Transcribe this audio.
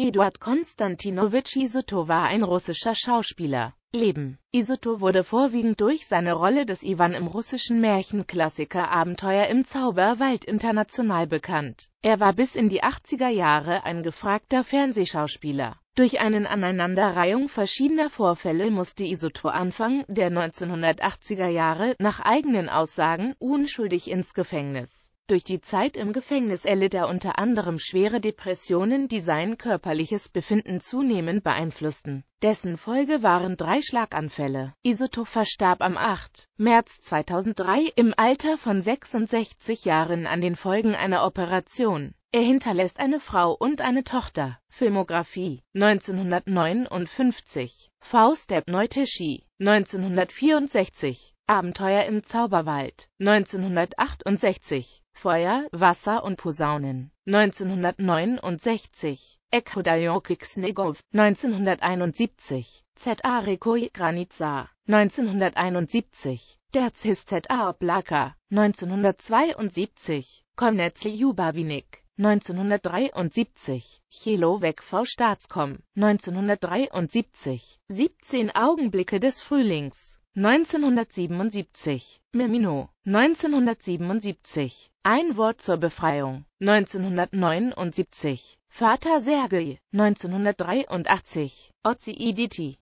Eduard Konstantinowitsch Isoto war ein russischer Schauspieler. Leben Isoto wurde vorwiegend durch seine Rolle des Ivan im russischen Märchenklassiker Abenteuer im Zauberwald international bekannt. Er war bis in die 80er Jahre ein gefragter Fernsehschauspieler. Durch eine Aneinanderreihung verschiedener Vorfälle musste Isoto Anfang der 1980er Jahre nach eigenen Aussagen unschuldig ins Gefängnis. Durch die Zeit im Gefängnis erlitt er unter anderem schwere Depressionen, die sein körperliches Befinden zunehmend beeinflussten. Dessen Folge waren drei Schlaganfälle. Isotov verstarb am 8. März 2003 im Alter von 66 Jahren an den Folgen einer Operation. Er hinterlässt eine Frau und eine Tochter. Filmografie 1959 Faust der Neuteschi 1964 Abenteuer im Zauberwald 1968 Feuer, Wasser und Posaunen. 1969, Ekrodajon Kiksnegov, 1971, Z.A. Rekoj Granica, 1971, Derzis Z.A. Oblaka, 1972, Konetz Jubavinik. 1973, Chelowek V. Staatskom, 1973, 17 Augenblicke des Frühlings. 1977, Memino, 1977, ein Wort zur Befreiung, 1979, Vater Sergei, 1983, Otsi Iditi,